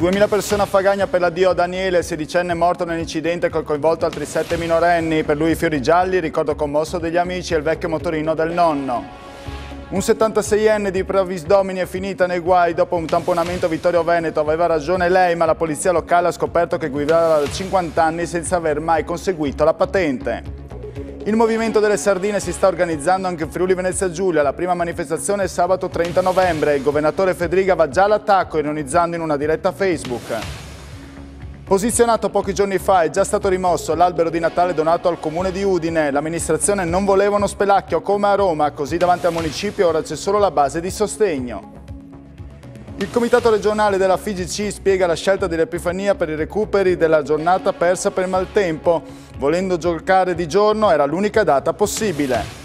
2.000 persone a Fagagna per l'addio a Daniele, sedicenne morto nell'incidente che ha coinvolto altri sette minorenni. Per lui i fiori gialli, ricordo commosso degli amici e il vecchio motorino del nonno. Un 76enne di Pravisdomini è finita nei guai dopo un tamponamento a Vittorio Veneto. Aveva ragione lei, ma la polizia locale ha scoperto che guidava da 50 anni senza aver mai conseguito la patente. Il movimento delle sardine si sta organizzando anche in Friuli Venezia Giulia. La prima manifestazione è sabato 30 novembre. Il governatore Federica va già all'attacco, ironizzando in una diretta Facebook. Posizionato pochi giorni fa è già stato rimosso l'albero di Natale donato al comune di Udine. L'amministrazione non voleva uno spelacchio come a Roma, così davanti al municipio ora c'è solo la base di sostegno. Il Comitato regionale della FIGC spiega la scelta dell'Epifania per i recuperi della giornata persa per maltempo. Volendo giocare di giorno era l'unica data possibile.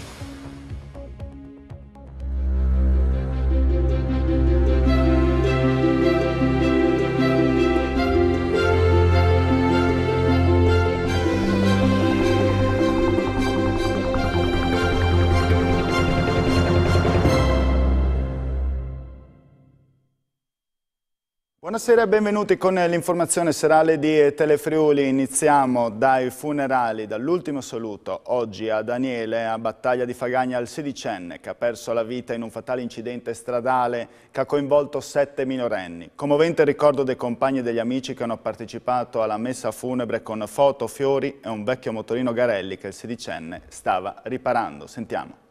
Buonasera e benvenuti con l'informazione serale di Telefriuli. Iniziamo dai funerali, dall'ultimo saluto oggi a Daniele a Battaglia di Fagagna al sedicenne che ha perso la vita in un fatale incidente stradale che ha coinvolto sette minorenni. Commovente ricordo dei compagni e degli amici che hanno partecipato alla messa funebre con foto, fiori e un vecchio motorino Garelli che il sedicenne stava riparando. Sentiamo.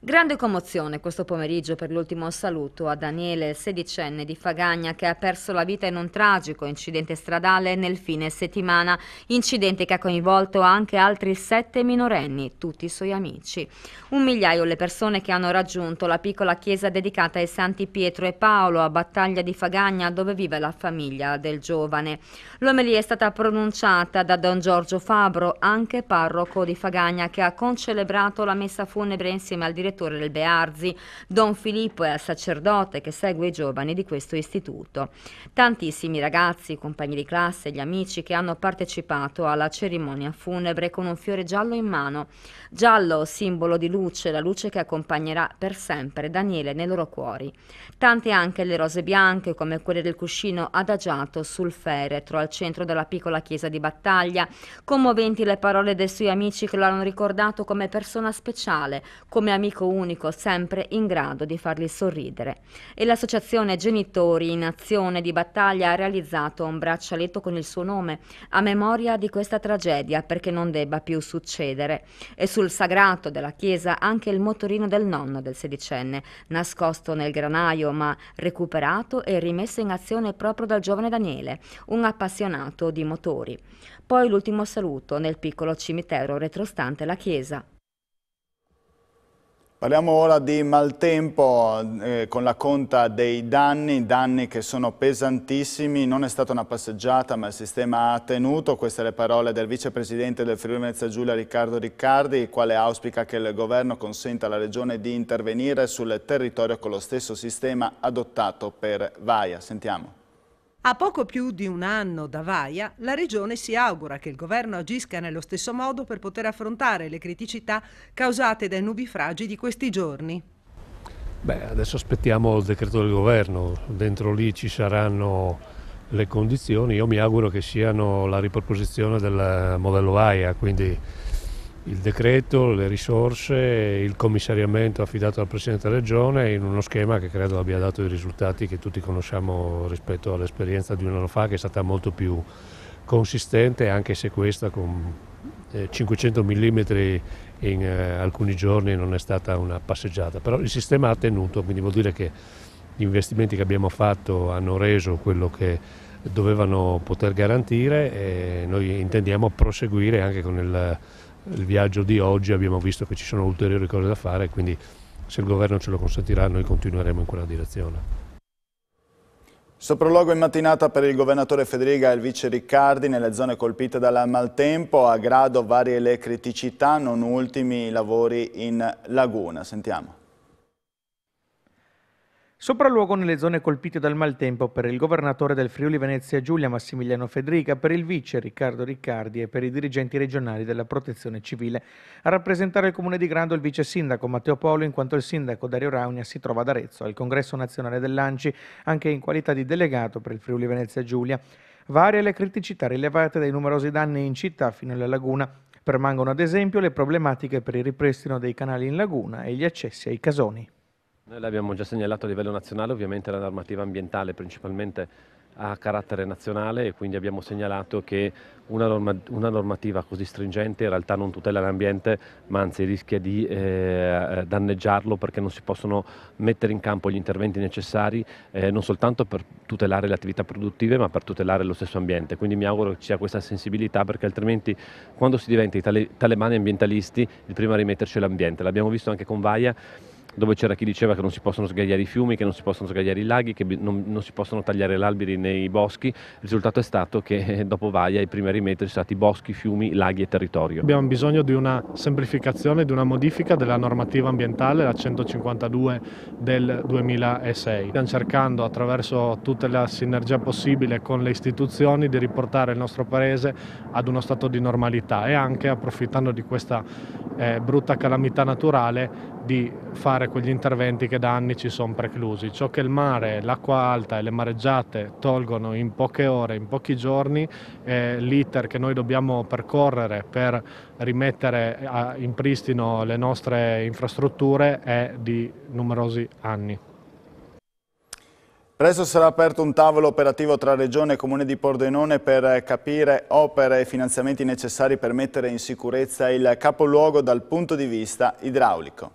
Grande commozione questo pomeriggio per l'ultimo saluto a Daniele, il sedicenne di Fagagna che ha perso la vita in un tragico incidente stradale nel fine settimana, incidente che ha coinvolto anche altri sette minorenni, tutti i suoi amici. Un migliaio le persone che hanno raggiunto la piccola chiesa dedicata ai santi Pietro e Paolo a Battaglia di Fagagna dove vive la famiglia del giovane. L'omelia è stata pronunciata da Don Giorgio Fabro, anche parroco di Fagagna, che ha concelebrato la messa funebre insieme al direttore direttore del Bearzi. Don Filippo è il sacerdote che segue i giovani di questo istituto. Tantissimi ragazzi, compagni di classe, gli amici che hanno partecipato alla cerimonia funebre con un fiore giallo in mano. Giallo, simbolo di luce, la luce che accompagnerà per sempre Daniele nei loro cuori. Tante anche le rose bianche, come quelle del cuscino adagiato sul feretro al centro della piccola chiesa di battaglia, commoventi le parole dei suoi amici che lo hanno ricordato come persona speciale, come amico pubblico unico sempre in grado di farli sorridere. E l'associazione Genitori in Azione di Battaglia ha realizzato un braccialetto con il suo nome a memoria di questa tragedia perché non debba più succedere. E sul sagrato della chiesa anche il motorino del nonno del sedicenne, nascosto nel granaio ma recuperato e rimesso in azione proprio dal giovane Daniele, un appassionato di motori. Poi l'ultimo saluto nel piccolo cimitero retrostante la chiesa. Parliamo ora di maltempo eh, con la conta dei danni, danni che sono pesantissimi, non è stata una passeggiata ma il sistema ha tenuto, queste le parole del vicepresidente del Friuli Venezia Giulia Riccardo Riccardi, il quale auspica che il governo consenta alla regione di intervenire sul territorio con lo stesso sistema adottato per Vaia. Sentiamo. A poco più di un anno da Vaia, la Regione si augura che il governo agisca nello stesso modo per poter affrontare le criticità causate dai nubifragi di questi giorni. Beh, adesso aspettiamo il decreto del governo, dentro lì ci saranno le condizioni, io mi auguro che siano la riproposizione del modello Vaia, quindi il decreto, le risorse, il commissariamento affidato al Presidente della Regione in uno schema che credo abbia dato i risultati che tutti conosciamo rispetto all'esperienza di un anno fa che è stata molto più consistente anche se questa con 500 eh, mm in eh, alcuni giorni non è stata una passeggiata, però il sistema ha tenuto, quindi vuol dire che gli investimenti che abbiamo fatto hanno reso quello che dovevano poter garantire e noi intendiamo proseguire anche con il il viaggio di oggi abbiamo visto che ci sono ulteriori cose da fare, quindi se il governo ce lo consentirà noi continueremo in quella direzione. Soprologo in mattinata per il governatore Federica e il vice Riccardi nelle zone colpite dal maltempo, a grado varie le criticità, non ultimi i lavori in laguna. Sentiamo. Sopralluogo nelle zone colpite dal maltempo per il governatore del Friuli Venezia Giulia Massimiliano Federica, per il vice Riccardo Riccardi e per i dirigenti regionali della protezione civile. A rappresentare il comune di Grando il vice sindaco Matteo Polo in quanto il sindaco Dario Raunia si trova ad Arezzo al congresso nazionale dell'Anci anche in qualità di delegato per il Friuli Venezia Giulia. Varie le criticità rilevate dai numerosi danni in città fino alla laguna. Permangono ad esempio le problematiche per il ripristino dei canali in laguna e gli accessi ai casoni. Noi l'abbiamo già segnalato a livello nazionale, ovviamente la normativa ambientale principalmente ha carattere nazionale e quindi abbiamo segnalato che una, norma, una normativa così stringente in realtà non tutela l'ambiente ma anzi rischia di eh, danneggiarlo perché non si possono mettere in campo gli interventi necessari eh, non soltanto per tutelare le attività produttive ma per tutelare lo stesso ambiente. Quindi mi auguro che ci sia questa sensibilità perché altrimenti quando si diventa i tale, talebani ambientalisti il primo a rimetterci è l'ambiente. L'abbiamo visto anche con Vaia dove c'era chi diceva che non si possono sgagliare i fiumi, che non si possono sgagliare i laghi, che non, non si possono tagliare gli alberi nei boschi. Il risultato è stato che eh, dopo Vaia i primi rimetri sono stati boschi, fiumi, laghi e territorio. Abbiamo bisogno di una semplificazione, di una modifica della normativa ambientale, la 152 del 2006. Stiamo cercando attraverso tutta la sinergia possibile con le istituzioni di riportare il nostro paese ad uno stato di normalità e anche approfittando di questa eh, brutta calamità naturale di fare quegli interventi che da anni ci sono preclusi. Ciò che il mare, l'acqua alta e le mareggiate tolgono in poche ore, in pochi giorni, eh, l'iter che noi dobbiamo percorrere per rimettere in pristino le nostre infrastrutture è di numerosi anni. Presto sarà aperto un tavolo operativo tra Regione e Comune di Pordenone per capire opere e finanziamenti necessari per mettere in sicurezza il capoluogo dal punto di vista idraulico.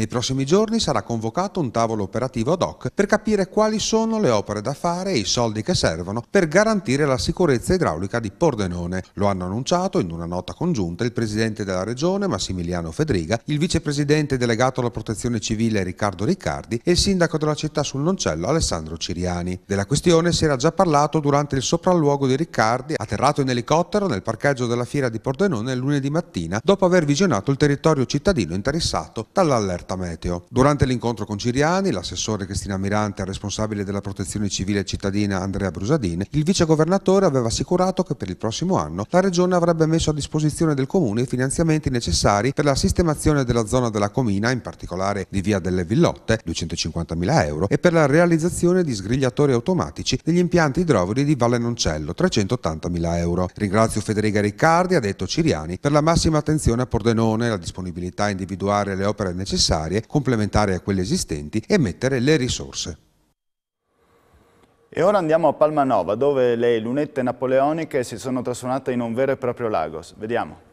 Nei prossimi giorni sarà convocato un tavolo operativo ad hoc per capire quali sono le opere da fare e i soldi che servono per garantire la sicurezza idraulica di Pordenone. Lo hanno annunciato in una nota congiunta il presidente della regione Massimiliano Fedriga, il vicepresidente delegato alla protezione civile Riccardo Riccardi e il sindaco della città sul Noncello Alessandro Ciriani. Della questione si era già parlato durante il sopralluogo di Riccardi, atterrato in elicottero nel parcheggio della fiera di Pordenone lunedì mattina dopo aver visionato il territorio cittadino interessato dall'allerta Marta Meteo. Durante l'incontro con Ciriani, l'assessore Cristina Mirante e il responsabile della protezione civile cittadina Andrea Brusadini, il vice governatore aveva assicurato che per il prossimo anno la regione avrebbe messo a disposizione del comune i finanziamenti necessari per la sistemazione della zona della Comina, in particolare di via delle Villotte, 250.000 euro, e per la realizzazione di sgrigliatori automatici degli impianti idrovori di Valle Noncello, 380.000 euro. Ringrazio Federica Riccardi, ha detto Ciriani, per la massima attenzione a Pordenone e la disponibilità a individuare le opere necessarie necessarie, complementari a quelle esistenti, e mettere le risorse. E ora andiamo a Palmanova, dove le lunette napoleoniche si sono trasformate in un vero e proprio lagos. Vediamo.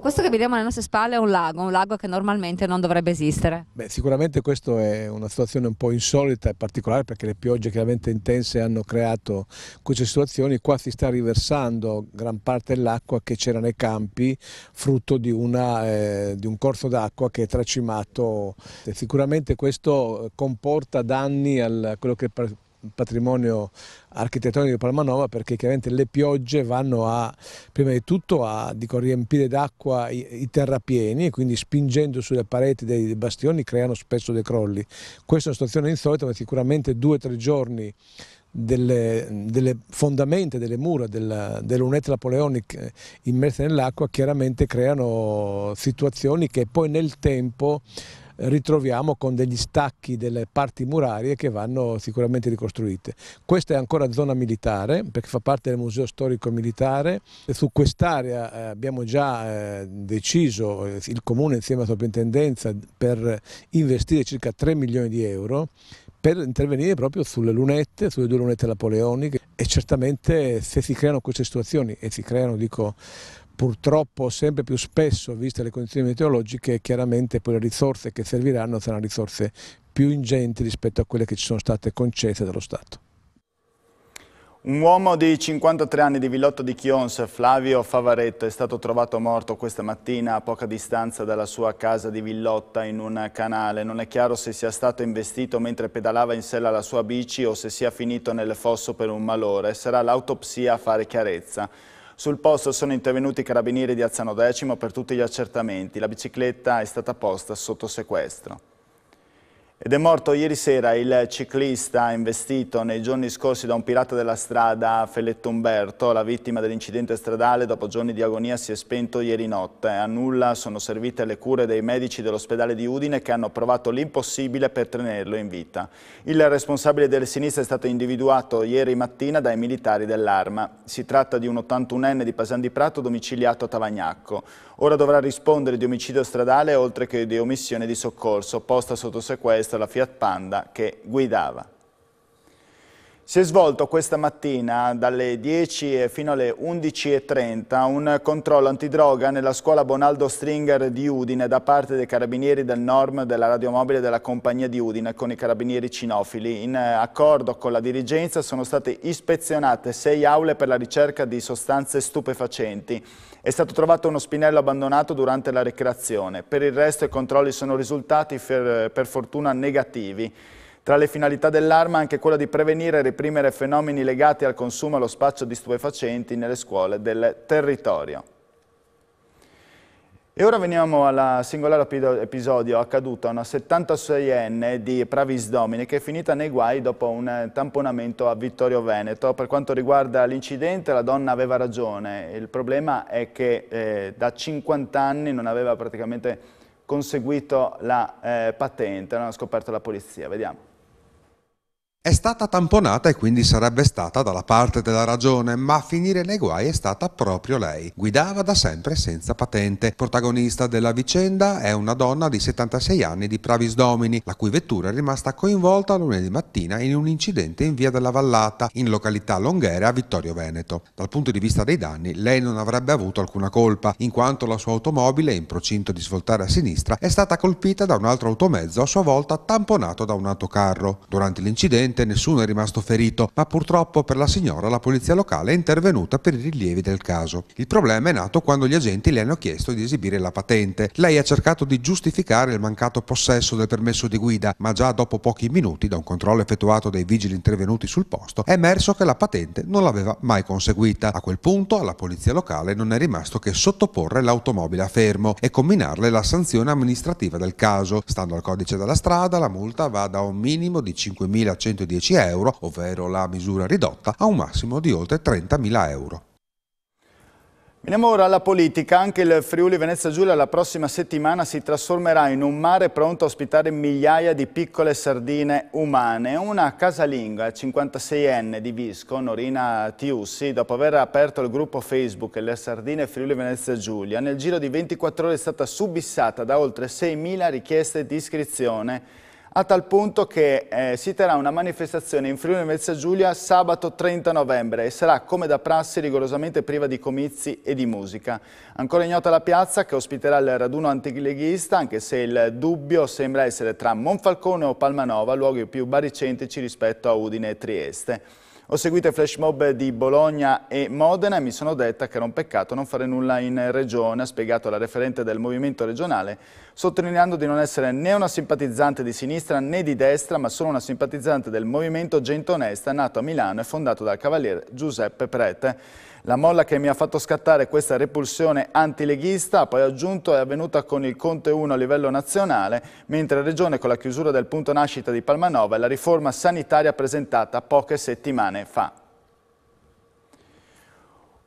Questo che vediamo alle nostre spalle è un lago, un lago che normalmente non dovrebbe esistere. Beh, sicuramente questa è una situazione un po' insolita e particolare perché le piogge chiaramente intense hanno creato queste situazioni. Qua si sta riversando gran parte dell'acqua che c'era nei campi, frutto di, una, eh, di un corso d'acqua che è tracimato. E sicuramente questo comporta danni a quello che patrimonio architettonico di Palmanova perché chiaramente le piogge vanno a, prima di tutto a dico, riempire d'acqua i, i, terrapieni e quindi spingendo sulle pareti dei, dei bastioni creano spesso dei crolli. Questa è una situazione insolita ma sicuramente due o tre giorni delle, delle, fondamenta, delle mura, della, delle lunette napoleoniche eh, immerse nell'acqua chiaramente creano situazioni che poi nel tempo ritroviamo con degli stacchi delle parti murarie che vanno sicuramente ricostruite. Questa è ancora zona militare perché fa parte del museo storico militare, su quest'area eh, abbiamo già eh, deciso eh, il comune insieme alla sovrintendenza per investire circa 3 milioni di euro per intervenire proprio sulle lunette, sulle due lunette napoleoniche e certamente se si creano queste situazioni e si creano dico purtroppo sempre più spesso, viste le condizioni meteorologiche, chiaramente poi le risorse che serviranno saranno risorse più ingenti rispetto a quelle che ci sono state concesse dallo Stato. Un uomo di 53 anni di Villotto di Chions, Flavio Favaretto, è stato trovato morto questa mattina a poca distanza dalla sua casa di Villotta in un canale. Non è chiaro se sia stato investito mentre pedalava in sella la sua bici o se sia finito nel fosso per un malore. Sarà l'autopsia a fare chiarezza. Sul posto sono intervenuti i carabinieri di Azzano X per tutti gli accertamenti. La bicicletta è stata posta sotto sequestro. Ed è morto ieri sera il ciclista investito nei giorni scorsi da un pirata della strada Feletto Umberto. La vittima dell'incidente stradale dopo giorni di agonia si è spento ieri notte. A nulla sono servite le cure dei medici dell'ospedale di Udine che hanno provato l'impossibile per tenerlo in vita. Il responsabile delle sinistre è stato individuato ieri mattina dai militari dell'arma. Si tratta di un 81enne di Pasan di Prato domiciliato a Tavagnacco. Ora dovrà rispondere di omicidio stradale oltre che di omissione di soccorso posta sotto sequestro questo è la Fiat Panda che guidava. Si è svolto questa mattina dalle 10 fino alle 11.30 un controllo antidroga nella scuola Bonaldo Stringer di Udine da parte dei carabinieri del NORM della radiomobile della compagnia di Udine con i carabinieri cinofili. In eh, accordo con la dirigenza sono state ispezionate sei aule per la ricerca di sostanze stupefacenti. È stato trovato uno spinello abbandonato durante la ricreazione. Per il resto i controlli sono risultati per fortuna negativi. Tra le finalità dell'arma anche quella di prevenire e reprimere fenomeni legati al consumo e allo spaccio di stupefacenti nelle scuole del territorio. E ora veniamo al singolare episodio accaduto a una 76enne di Pravis Domini che è finita nei guai dopo un tamponamento a Vittorio Veneto. Per quanto riguarda l'incidente la donna aveva ragione, il problema è che eh, da 50 anni non aveva praticamente conseguito la eh, patente, non ha scoperto la polizia. Vediamo. È stata tamponata e quindi sarebbe stata dalla parte della ragione, ma a finire nei guai è stata proprio lei. Guidava da sempre senza patente. Protagonista della vicenda è una donna di 76 anni di Pravis Domini, la cui vettura è rimasta coinvolta lunedì mattina in un incidente in via della Vallata, in località Longhera, Vittorio Veneto. Dal punto di vista dei danni, lei non avrebbe avuto alcuna colpa, in quanto la sua automobile, in procinto di svoltare a sinistra, è stata colpita da un altro automezzo a sua volta tamponato da un autocarro. Durante l'incidente, Fortunatamente nessuno è rimasto ferito, ma purtroppo per la signora la polizia locale è intervenuta per i rilievi del caso. Il problema è nato quando gli agenti le hanno chiesto di esibire la patente. Lei ha cercato di giustificare il mancato possesso del permesso di guida, ma già dopo pochi minuti, da un controllo effettuato dai vigili intervenuti sul posto, è emerso che la patente non l'aveva mai conseguita. A quel punto alla polizia locale non è rimasto che sottoporre l'automobile a fermo e combinarle la sanzione amministrativa del caso. Stando al codice della strada, la multa va da un minimo di 5.100 110 euro, ovvero la misura ridotta, a un massimo di oltre 30.000 euro. Veniamo ora alla politica, anche il Friuli Venezia Giulia la prossima settimana si trasformerà in un mare pronto a ospitare migliaia di piccole sardine umane. Una casalinga 56enne di Visco, Norina Tiussi, dopo aver aperto il gruppo Facebook Le Sardine Friuli Venezia Giulia, nel giro di 24 ore è stata subissata da oltre 6.000 richieste di iscrizione a tal punto che eh, si terrà una manifestazione in Friuli Venezia Giulia sabato 30 novembre e sarà come da prassi rigorosamente priva di comizi e di musica. Ancora ignota la piazza che ospiterà il raduno antileghista anche se il dubbio sembra essere tra Monfalcone o Palmanova, luoghi più baricentrici rispetto a Udine e Trieste. Ho seguito i flash mob di Bologna e Modena e mi sono detta che era un peccato non fare nulla in regione, ha spiegato la referente del movimento regionale, sottolineando di non essere né una simpatizzante di sinistra né di destra, ma solo una simpatizzante del movimento Gente Onesta, nato a Milano e fondato dal cavaliere Giuseppe Prete. La molla che mi ha fatto scattare questa repulsione antileghista, poi aggiunto, è avvenuta con il Conte 1 a livello nazionale, mentre la Regione con la chiusura del punto nascita di Palmanova e la riforma sanitaria presentata poche settimane fa.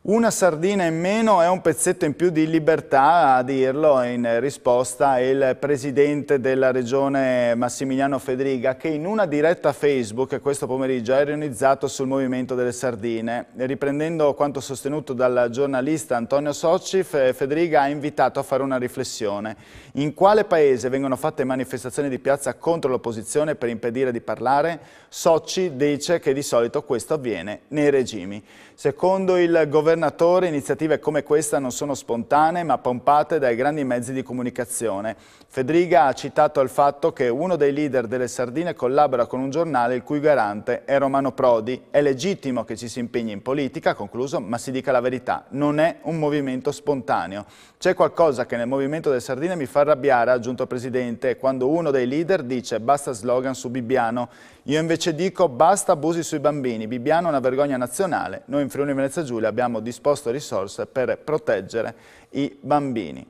Una sardina in meno è un pezzetto in più di libertà, a dirlo in risposta il presidente della regione Massimiliano Federica, che in una diretta Facebook questo pomeriggio ha ironizzato sul movimento delle sardine. Riprendendo quanto sostenuto dal giornalista Antonio Socci, Federica ha invitato a fare una riflessione. In quale paese vengono fatte manifestazioni di piazza contro l'opposizione per impedire di parlare? Socci dice che di solito questo avviene nei regimi. Secondo il governatore iniziative come questa non sono spontanee ma pompate dai grandi mezzi di comunicazione. Fedriga ha citato il fatto che uno dei leader delle Sardine collabora con un giornale il cui garante è Romano Prodi. È legittimo che ci si impegni in politica, concluso, ma si dica la verità, non è un movimento spontaneo. C'è qualcosa che nel movimento delle Sardine mi fa arrabbiare, ha aggiunto il Presidente, quando uno dei leader dice basta slogan su Bibbiano. Io invece dico basta abusi sui bambini, Bibbiano è una vergogna nazionale, noi in Friuli Venezia Giulia abbiamo disposto risorse per proteggere i bambini.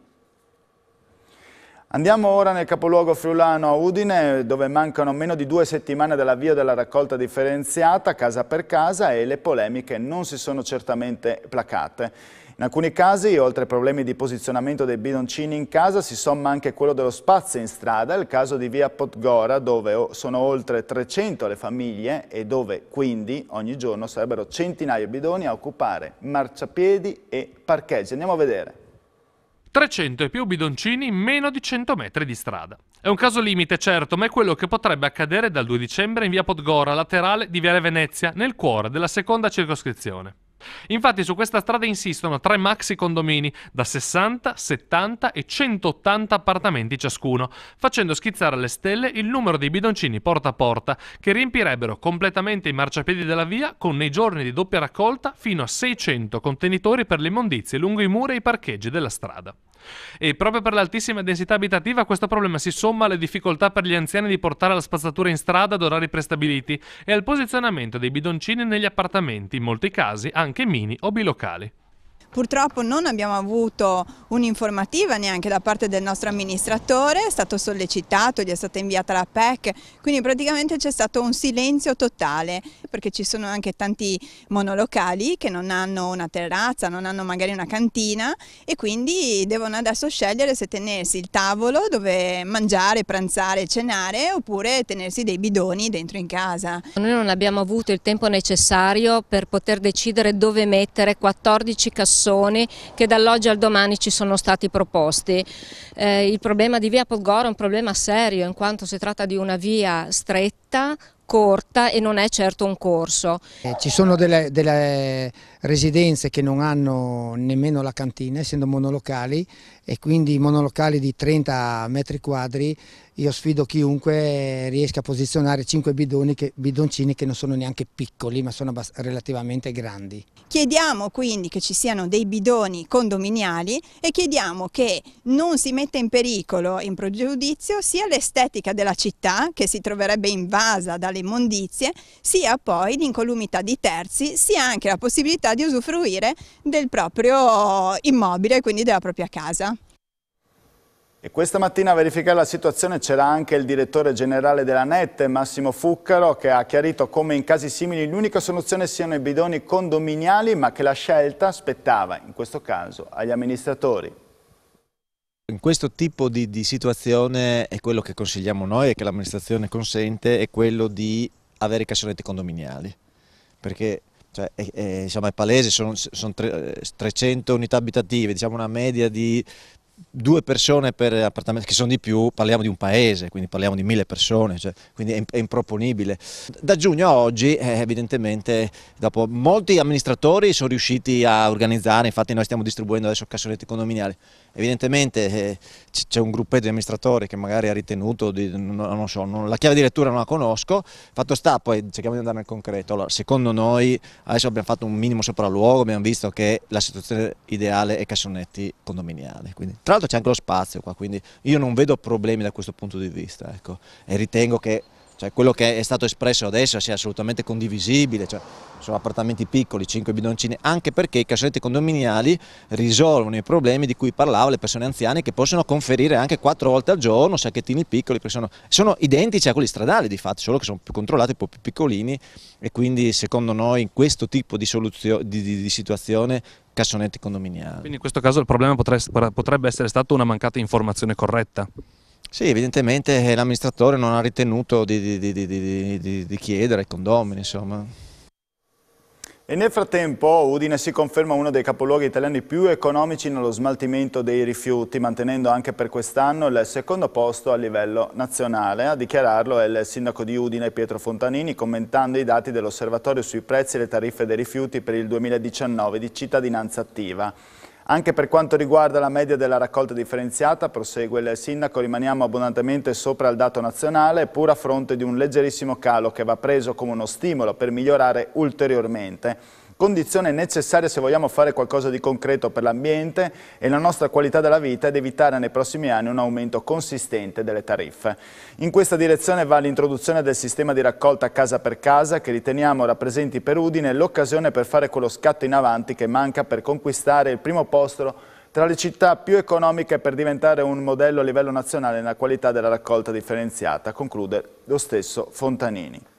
Andiamo ora nel capoluogo friulano a Udine, dove mancano meno di due settimane dall'avvio della raccolta differenziata casa per casa e le polemiche non si sono certamente placate. In alcuni casi, oltre ai problemi di posizionamento dei bidoncini in casa, si somma anche quello dello spazio in strada, il caso di via Podgora, dove sono oltre 300 le famiglie e dove quindi ogni giorno sarebbero centinaia di bidoni a occupare marciapiedi e parcheggi. Andiamo a vedere. 300 e più bidoncini in meno di 100 metri di strada. È un caso limite, certo, ma è quello che potrebbe accadere dal 2 dicembre in via Podgora, laterale di Viale Venezia, nel cuore della seconda circoscrizione. Infatti su questa strada insistono tre maxi condomini da 60, 70 e 180 appartamenti ciascuno, facendo schizzare alle stelle il numero dei bidoncini porta a porta che riempirebbero completamente i marciapiedi della via con nei giorni di doppia raccolta fino a 600 contenitori per le immondizie lungo i muri e i parcheggi della strada. E proprio per l'altissima densità abitativa questo problema si somma alle difficoltà per gli anziani di portare la spazzatura in strada ad orari prestabiliti e al posizionamento dei bidoncini negli appartamenti, in molti casi anche mini o bilocali. Purtroppo non abbiamo avuto un'informativa neanche da parte del nostro amministratore, è stato sollecitato, gli è stata inviata la PEC, quindi praticamente c'è stato un silenzio totale perché ci sono anche tanti monolocali che non hanno una terrazza, non hanno magari una cantina e quindi devono adesso scegliere se tenersi il tavolo dove mangiare, pranzare, cenare oppure tenersi dei bidoni dentro in casa. Noi non abbiamo avuto il tempo necessario per poter decidere dove mettere 14 cassoni che dall'oggi al domani ci sono stati proposti. Eh, il problema di via Podgora è un problema serio in quanto si tratta di una via stretta, corta e non è certo un corso. Eh, ci sono delle, delle residenze che non hanno nemmeno la cantina, essendo monolocali, e quindi monolocali di 30 metri quadri, io sfido chiunque riesca a posizionare 5 bidoni che, bidoncini che non sono neanche piccoli, ma sono relativamente grandi. Chiediamo quindi che ci siano dei bidoni condominiali e chiediamo che non si metta in pericolo, in pregiudizio, sia l'estetica della città, che si troverebbe invasa dalle immondizie, sia poi l'incolumità di terzi, sia anche la possibilità possibilità di usufruire del proprio immobile, quindi della propria casa. E questa mattina a verificare la situazione c'era anche il direttore generale della NET, Massimo Fuccaro, che ha chiarito come in casi simili l'unica soluzione siano i bidoni condominiali, ma che la scelta spettava, in questo caso, agli amministratori. In questo tipo di, di situazione quello che consigliamo noi e che l'amministrazione consente è quello di avere i cassonetti condominiali, perché cioè, è, è, diciamo, è, palese, sono, sono tre, 300 unità abitative, diciamo una media di due persone per appartamento, che sono di più, parliamo di un paese, quindi parliamo di mille persone, cioè, quindi è, è, improponibile. Da giugno a oggi eh, evidentemente dopo, molti amministratori sono riusciti a organizzare, infatti noi stiamo distribuendo adesso cassonetti condominiali, Evidentemente eh, c'è un gruppetto di amministratori che magari ha ritenuto, di, non, so, non, la chiave di lettura non la conosco, fatto sta, poi cerchiamo di andare nel concreto. Allora, secondo noi adesso abbiamo fatto un minimo sopralluogo, abbiamo visto che la situazione ideale è Cassonetti condominiale. Quindi, tra l'altro c'è anche lo spazio qua, quindi io non vedo problemi da questo punto di vista ecco, e ritengo che cioè, quello che è stato espresso adesso sia assolutamente condivisibile, cioè, sono appartamenti piccoli, 5 bidoncini, anche perché i cassonetti condominiali risolvono i problemi di cui parlavo, le persone anziane che possono conferire anche 4 volte al giorno sacchettini piccoli, sono, sono identici a quelli stradali di fatto, solo che sono più controllati, un po' più piccolini e quindi secondo noi in questo tipo di, di, di, di situazione cassonetti condominiali. Quindi in questo caso il problema potrebbe essere stata una mancata informazione corretta? Sì, evidentemente eh, l'amministratore non ha ritenuto di, di, di, di chiedere i condomini, insomma. E nel frattempo Udine si conferma uno dei capoluoghi italiani più economici nello smaltimento dei rifiuti, mantenendo anche per quest'anno il secondo posto a livello nazionale. A dichiararlo è il sindaco di Udine Pietro Fontanini commentando i dati dell'osservatorio sui prezzi e le tariffe dei rifiuti per il 2019 di cittadinanza attiva. Anche per quanto riguarda la media della raccolta differenziata, prosegue il sindaco, rimaniamo abbondantemente sopra il dato nazionale, pur a fronte di un leggerissimo calo che va preso come uno stimolo per migliorare ulteriormente condizione necessaria se vogliamo fare qualcosa di concreto per l'ambiente e la nostra qualità della vita ed evitare nei prossimi anni un aumento consistente delle tariffe. In questa direzione va l'introduzione del sistema di raccolta casa per casa che riteniamo rappresenti per Udine l'occasione per fare quello scatto in avanti che manca per conquistare il primo posto tra le città più economiche per diventare un modello a livello nazionale nella qualità della raccolta differenziata, conclude lo stesso Fontanini.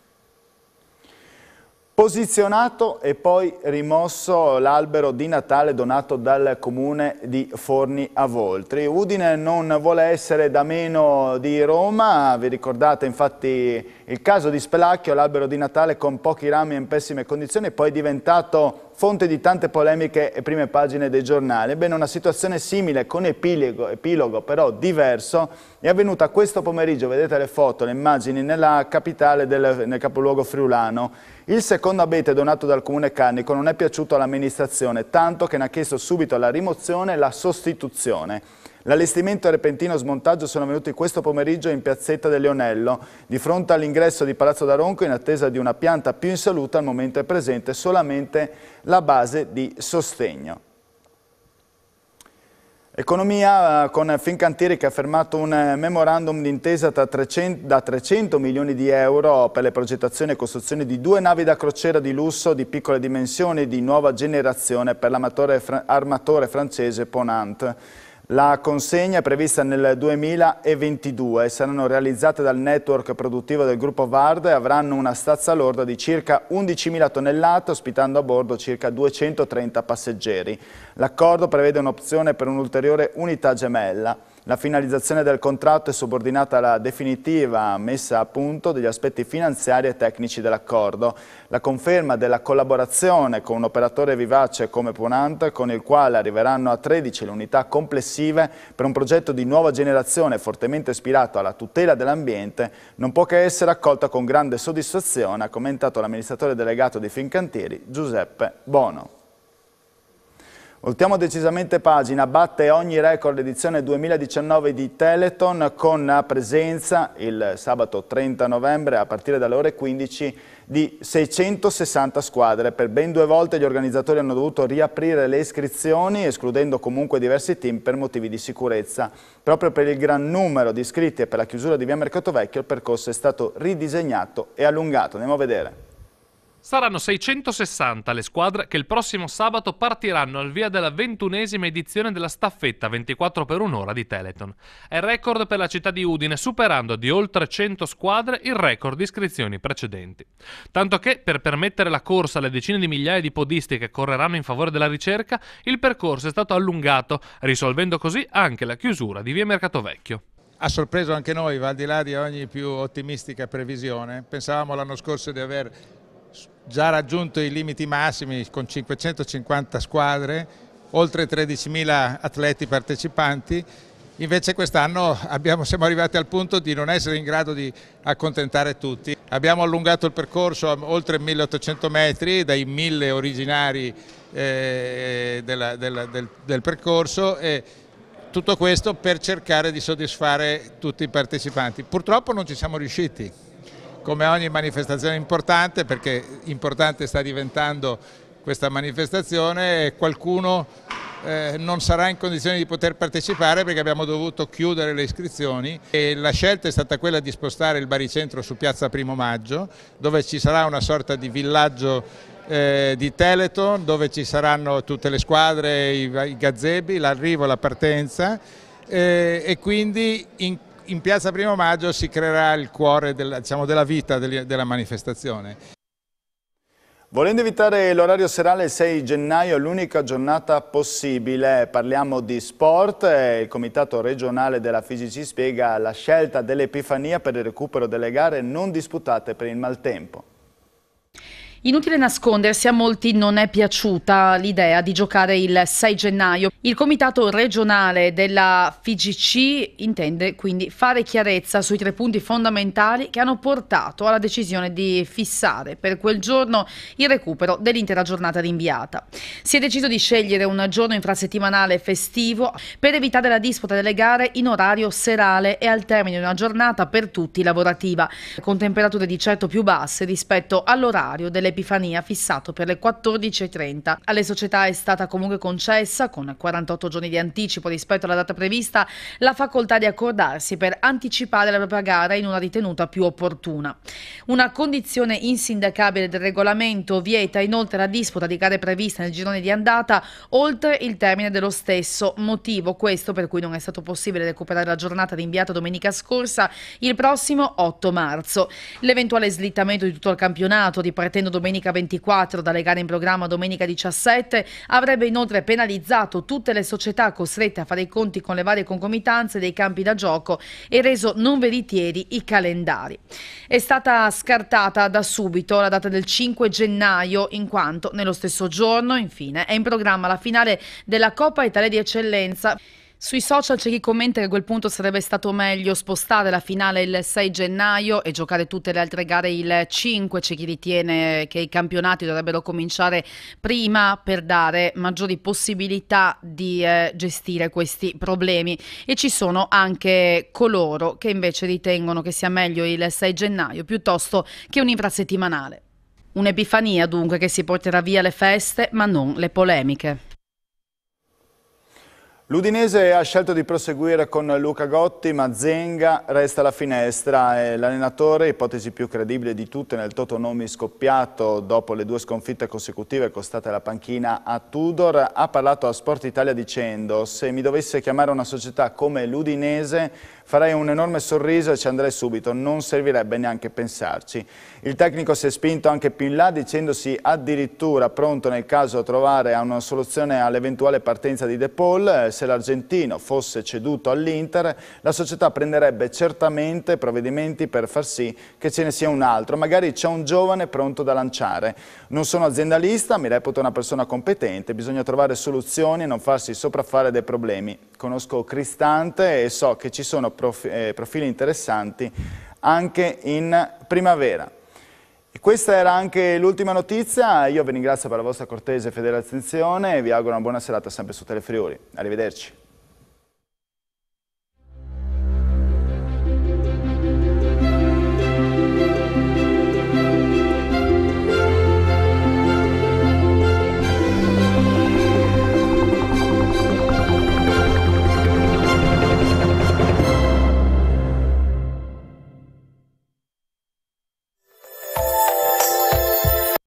Posizionato e poi rimosso l'albero di Natale donato dal comune di Forni a Voltri. Udine non vuole essere da meno di Roma, vi ricordate infatti il caso di Spelacchio, l'albero di Natale con pochi rami e in pessime condizioni, è poi diventato fonte di tante polemiche e prime pagine dei giornali. Ebbene, una situazione simile, con epilogo, epilogo però diverso, è avvenuta questo pomeriggio, vedete le foto, le immagini, nella capitale, del, nel capoluogo friulano. Il secondo abete donato dal comune Carnico non è piaciuto all'amministrazione, tanto che ne ha chiesto subito la rimozione e la sostituzione. L'allestimento e il repentino smontaggio sono avvenuti questo pomeriggio in piazzetta del Leonello, di fronte all'ingresso di Palazzo d'Aronco in attesa di una pianta più in salute al momento è presente solamente la base di sostegno. Economia eh, con Fincantieri che ha firmato un eh, memorandum d'intesa da 300 milioni di euro per le progettazioni e costruzioni di due navi da crociera di lusso di piccole dimensioni di nuova generazione per l'armatore francese Ponant. La consegna è prevista nel 2022 saranno realizzate dal network produttivo del gruppo Vard e avranno una stazza lorda di circa 11.000 tonnellate, ospitando a bordo circa 230 passeggeri. L'accordo prevede un'opzione per un'ulteriore unità gemella. La finalizzazione del contratto è subordinata alla definitiva messa a punto degli aspetti finanziari e tecnici dell'accordo. La conferma della collaborazione con un operatore vivace come Punant, con il quale arriveranno a 13 le unità complessive per un progetto di nuova generazione fortemente ispirato alla tutela dell'ambiente, non può che essere accolta con grande soddisfazione, ha commentato l'amministratore delegato di Fincantieri, Giuseppe Bono. Voltiamo decisamente pagina, batte ogni record edizione 2019 di Teleton con presenza il sabato 30 novembre a partire dalle ore 15 di 660 squadre. Per ben due volte gli organizzatori hanno dovuto riaprire le iscrizioni escludendo comunque diversi team per motivi di sicurezza. Proprio per il gran numero di iscritti e per la chiusura di via Mercato Vecchio il percorso è stato ridisegnato e allungato. Andiamo a vedere. Saranno 660 le squadre che il prossimo sabato partiranno al via della ventunesima edizione della staffetta 24 x 1 ora di Teleton. È record per la città di Udine, superando di oltre 100 squadre il record di iscrizioni precedenti. Tanto che, per permettere la corsa alle decine di migliaia di podisti che correranno in favore della ricerca, il percorso è stato allungato, risolvendo così anche la chiusura di via Mercato Vecchio ha sorpreso anche noi, va al di là di ogni più ottimistica previsione. Pensavamo l'anno scorso di aver già raggiunto i limiti massimi con 550 squadre, oltre 13.000 atleti partecipanti, invece quest'anno siamo arrivati al punto di non essere in grado di accontentare tutti. Abbiamo allungato il percorso a oltre 1800 metri dai 1000 originari eh, della, della, del, del, percorso e tutto questo per cercare di soddisfare tutti i partecipanti. Purtroppo non ci siamo riusciti come ogni manifestazione importante, perché importante sta diventando questa manifestazione, qualcuno eh, non sarà in condizione di poter partecipare perché abbiamo dovuto chiudere le iscrizioni e la scelta è stata quella di spostare il baricentro su piazza Primo Maggio dove ci sarà una sorta di villaggio eh, di Teleton dove ci saranno tutte le squadre, i, i gazebi, l'arrivo, la partenza eh, e quindi in in piazza Primo Maggio si creerà il cuore della, diciamo, della vita della manifestazione. Volendo evitare l'orario serale il 6 gennaio, l'unica giornata possibile, parliamo di sport, il Comitato regionale della Fisici spiega la scelta dell'Epifania per il recupero delle gare non disputate per il maltempo. Inutile nascondersi, a molti non è piaciuta l'idea di giocare il 6 gennaio. Il comitato regionale della FIGC intende quindi fare chiarezza sui tre punti fondamentali che hanno portato alla decisione di fissare per quel giorno il recupero dell'intera giornata rinviata. Si è deciso di scegliere un giorno infrasettimanale festivo per evitare la disputa delle gare in orario serale e al termine di una giornata per tutti lavorativa, con temperature di certo più basse rispetto all'orario delle dell'Epifania fissato per le 14.30. Alle società è stata comunque concessa, con 48 giorni di anticipo rispetto alla data prevista, la facoltà di accordarsi per anticipare la propria gara in una ritenuta più opportuna. Una condizione insindacabile del regolamento vieta inoltre la disputa di gare previste nel girone di andata oltre il termine dello stesso, motivo questo per cui non è stato possibile recuperare la giornata rinviata domenica scorsa il prossimo 8 marzo. L'eventuale slittamento di tutto il campionato, ripartendo domenica domenica 24 dalle gare in programma domenica 17 avrebbe inoltre penalizzato tutte le società costrette a fare i conti con le varie concomitanze dei campi da gioco e reso non veritieri i calendari. È stata scartata da subito la data del 5 gennaio in quanto nello stesso giorno infine è in programma la finale della Coppa Italia di Eccellenza sui social c'è chi commenta che a quel punto sarebbe stato meglio spostare la finale il 6 gennaio e giocare tutte le altre gare il 5, c'è chi ritiene che i campionati dovrebbero cominciare prima per dare maggiori possibilità di eh, gestire questi problemi e ci sono anche coloro che invece ritengono che sia meglio il 6 gennaio piuttosto che un'infrasettimanale. Un'epifania dunque che si porterà via le feste ma non le polemiche. L'Udinese ha scelto di proseguire con Luca Gotti, ma Zenga resta alla finestra l'allenatore, ipotesi più credibile di tutte nel Totonomi scoppiato dopo le due sconfitte consecutive costate alla panchina a Tudor, ha parlato a Sport Italia dicendo se mi dovesse chiamare una società come l'Udinese Farei un enorme sorriso e ci andrei subito, non servirebbe neanche pensarci. Il tecnico si è spinto anche più in là dicendosi addirittura pronto nel caso a trovare una soluzione all'eventuale partenza di De Paul. Eh, se l'argentino fosse ceduto all'Inter, la società prenderebbe certamente provvedimenti per far sì che ce ne sia un altro. Magari c'è un giovane pronto da lanciare. Non sono aziendalista, mi reputo una persona competente, bisogna trovare soluzioni e non farsi sopraffare dei problemi. Conosco Cristante e so che ci sono eh, profili interessanti anche in primavera. E questa era anche l'ultima notizia, io vi ringrazio per la vostra cortese e fedele attenzione e vi auguro una buona serata sempre su Telefriori. Arrivederci.